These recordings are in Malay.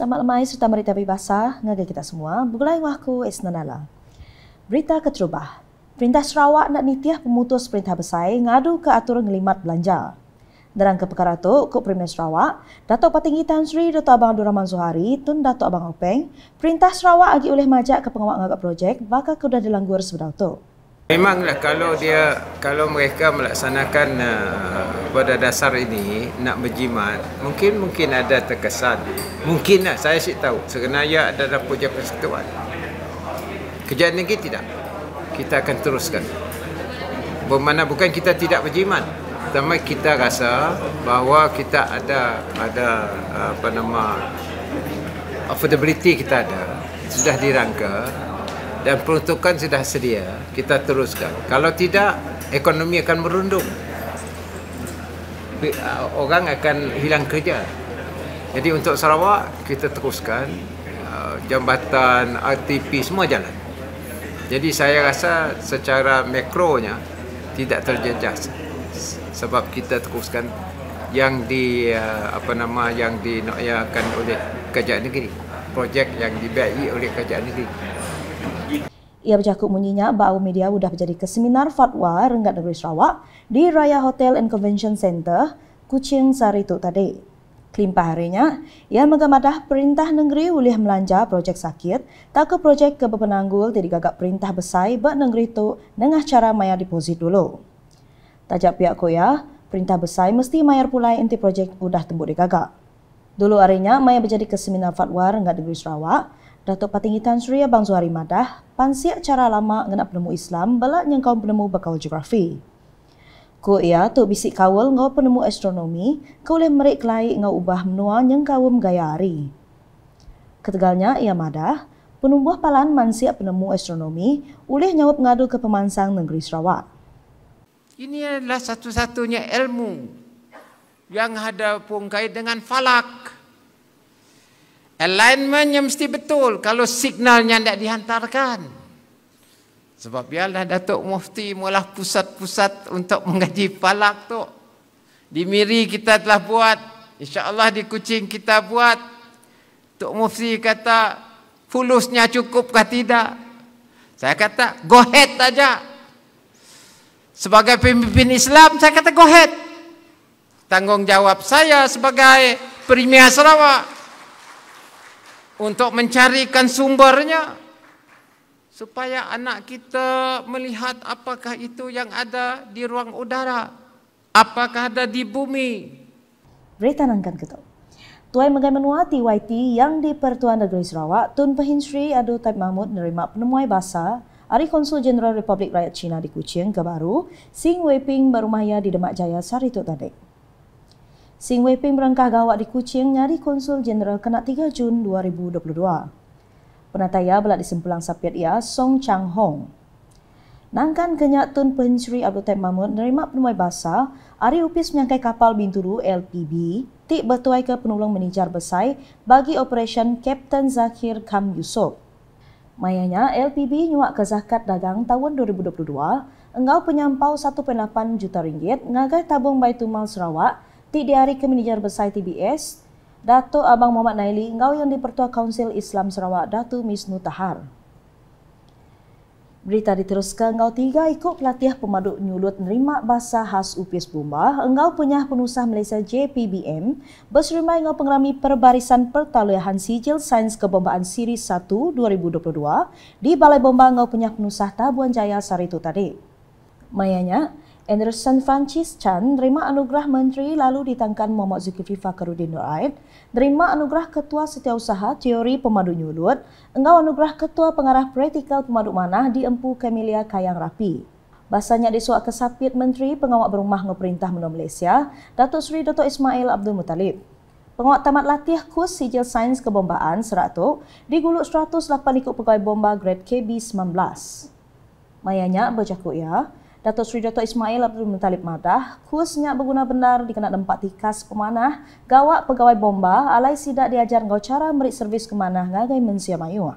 Selamat lemai serta merita bebasa ngagai kita semua. Bugulai ngaku Isnanala. Berita keterubah. Perintah Sarawak nak nitiah pemutus perintah besai ngadu ke atur ngelimat belanja. Dalam keperkara tu, Kuk Premier Sarawak, Datuk Patinggi Tan Sri datuk Abang Abdul Rahman Zuhari, Tun Dato' Abang Openg, Perintah Sarawak agi oleh majak ke pengawak ngagak projek, bakal kuda dilanggur sebedau tu. Memanglah kalau dia kalau mereka melaksanakan uh, eh, pada dasar ini nak berjimat mungkin mungkin ada terkesan mungkinlah saya sih tahu sebenarnya ada dalam puja persekutuan kejadian lagi tidak kita akan teruskan bermana bukan kita tidak berjimat tetapi kita rasa bahawa kita ada ada apa nama affordability kita ada sudah dirangka dan peruntukan sudah sedia kita teruskan kalau tidak ekonomi akan merundung uh, orang akan hilang kerja jadi untuk Sarawak kita teruskan uh, jambatan RTP semua jalan jadi saya rasa secara makronya tidak terjejas sebab kita teruskan yang di uh, apa nama yang dinoyakan oleh kerajaan negeri projek yang dibiayai oleh kerajaan negeri ia bercakap bunyinya bahawa media sudah berjadi ke seminar fatwa Renggat Negeri Sarawak di Raya Hotel and Convention Center Kuching Sari itu tadi. Kelimpah harinya, ia mengamadah perintah negeri boleh melanja projek sakit tak ke projek ke berpenanggul tidak gagak perintah besai buat negeri itu dengan cara mayar deposit dulu. Tajak pihak koya, perintah besai mesti mayar pulai inti projek sudah tembuk digagak. Dulu harinya, maya berjadi ke seminar fatwa Renggat Negeri Sarawak Datuk Patinggi Tan Sri Abang Zuhari Madah, pansiak cara lama mengenai penemu Islam belak yang kaum penemu bakal geografi. Ku ia tu bisik kawal ngau penemu astronomi, kau leh merik kelai ngau ubah menua yang kaum gaya hari. Ketegalnya ia madah, penumbuh palan mansiak penemu astronomi uleh nyawa ngadu ke pemansang negeri Sarawak. Ini adalah satu-satunya ilmu yang ada pun kait dengan falak. Alignmentnya mesti betul kalau signalnya tidak dihantarkan. Sebab biarlah Datuk Mufti mulah pusat-pusat untuk mengaji palak tu. Di Miri kita telah buat. InsyaAllah di Kucing kita buat. Datuk Mufti kata, fulusnya cukup ke tidak? Saya kata, go ahead saja. Sebagai pemimpin Islam, saya kata go ahead. Tanggungjawab saya sebagai Premier Sarawak untuk mencarikan sumbernya supaya anak kita melihat apakah itu yang ada di ruang udara, apakah ada di bumi. Berita nangkan kita. Tuai Megai Menua TYT yang di Pertuan Negeri Sarawak, Tun Pahin Sri Adul Taib Mahmud menerima penemuai basa Ari Konsul Jeneral Republik Rakyat China di Kuching, Kebaru, Sing Weiping Ping di Demak Jaya, Sari Tuk Tadek. Sing Wei Ping merengkah gawat di Kuching nyari konsul jeneral kena 3 Jun 2022. Penataya belak di sempulang sapiat ia Song Chang Hong. Nangkan kenyak Tun Pen Abdul Taib Mahmud nerima penemui basa, Hari Upis menyangkai kapal Binturu LPB, tik bertuai ke penolong manajer besai bagi operasi Kapten Zakir Kam Yusof. Mayanya LPB nyuak ke zakat dagang tahun 2022, engau penyampau 1.8 juta ringgit ngagai tabung Baitumal Sarawak tidak di hari ke manager besar TBS, Dato Abang Muhammad Naili, engau yang dipertua Kaunsil Islam Sarawak, Datu Miss Tahar. Berita diteruskan, engau tiga ikut pelatih pemaduk nyulut nerima bahasa khas Upis Bumba, engau penyah penusah Malaysia JPBM, berserima engau pengerami perbarisan pertaluihan sijil sains kebombaan Siri 1 2022 di Balai Bomba engau penyah penusah Tabuan Jaya Saritu tadi. Mayanya, Anderson Francis Chan, terima anugerah Menteri lalu ditangkan Muhammad Zulkifli Fakharuddin Nur Ain, terima anugerah Ketua Setiausaha Teori Pemadu Nyulut, engkau anugerah Ketua Pengarah Praktikal Pemadu Manah di Empu Kamelia Kayang Rapi. Bahasanya di suak kesapit Menteri Pengawak Berumah Ngeperintah Menua Malaysia, Datuk Seri Dato Ismail Abdul Muttalib. Penguat tamat latih kurs sijil sains kebombaan Seratu diguluk 108 ikut pegawai bomba grade KB-19. Mayanya bercakup ya. Datuk Sri Dato' Ismail Abdul Muttalib Madah, kuas berguna benar di kena tempat tikas pemanah, gawak pegawai bomba, alai sidak diajar ngau cara merik servis kemanah ngagai mensia mayu.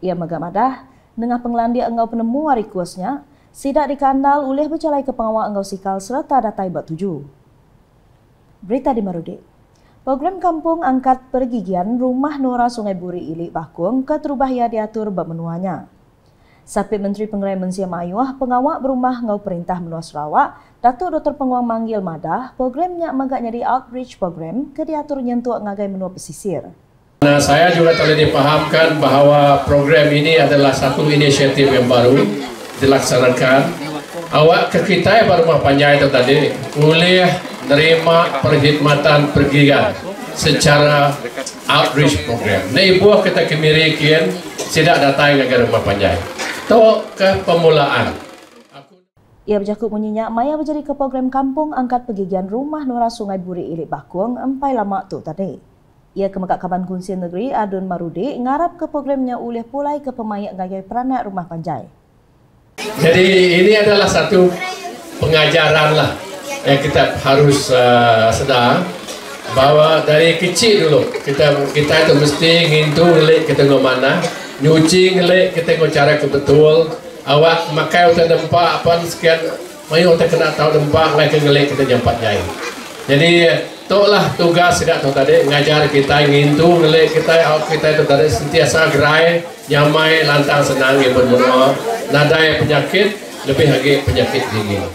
Ia megah Madah, dengan penglandia engau penemu hari kuasnya, sidak dikandal oleh bercalai ke pengawal engau sikal serta datai bak tuju. Berita di Marudi. Program kampung angkat pergigian rumah Nora Sungai Buri Ilik Bakung ke Terubahya diatur bak Sapit Menteri Pengerai Menzia Mayuah, pengawak berumah ngau perintah menua Sarawak, Datuk Dr. Penguang Manggil Madah, programnya mengak nyari outreach program ke diatur nyentuk ngagai menua pesisir. Nah, saya juga telah dipahamkan bahawa program ini adalah satu inisiatif yang baru dilaksanakan. Awak ke kita ya rumah panjang itu tadi, boleh menerima perkhidmatan pergigan secara outreach program. Nah, ibu kita kemirikan, tidak datang ke rumah panjang tok ke pemulaan. Ia bercakap menyinyak maya berjari ke program kampung angkat pegigian rumah Nora Sungai Buri Ilik Bakuang empai lama tu tadi. Ia kemekat kaban kunci negeri Adun Marudi ngarap ke programnya ulih pulai ke pemayak gagai peranak rumah panjai. Jadi ini adalah satu pengajaran lah yang kita harus uh, eh, sedang bahawa dari kecil dulu kita kita itu mesti ngintu ngelik kita tengok mana nyuci ngelik kita tengok cara ke betul awak makai utak dempa apa sekian mai utak kena tahu dempa lagi ngelik kita jumpa jai jadi tolah tugas sedak tu tadi ngajar kita ngintu ngelik kita awak kita itu tadi sentiasa gerai nyamai lantang senang yang bermula nadai penyakit lebih lagi penyakit dingin.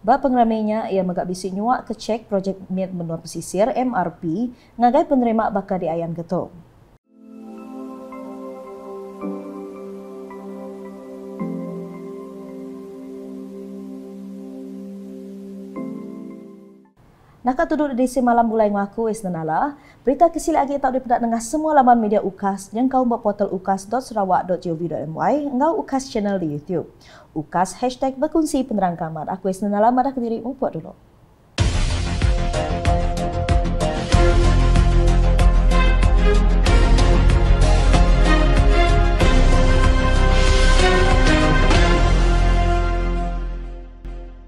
Ba pengeraminya ia megak bisi nyuak kecek projek Mid Benua Pesisir MRP ngagai penerima bakal di Ayan Getung. Nak tuduh di desa malam bulan yang aku is Berita kesil lagi tak boleh pedak semua laman media UKAS yang kau buat portal ukas. dot dot dot my engau UKAS channel di YouTube. UKAS hashtag berkongsi penerang kamar. Aku is nenala marah ke diri buat dulu.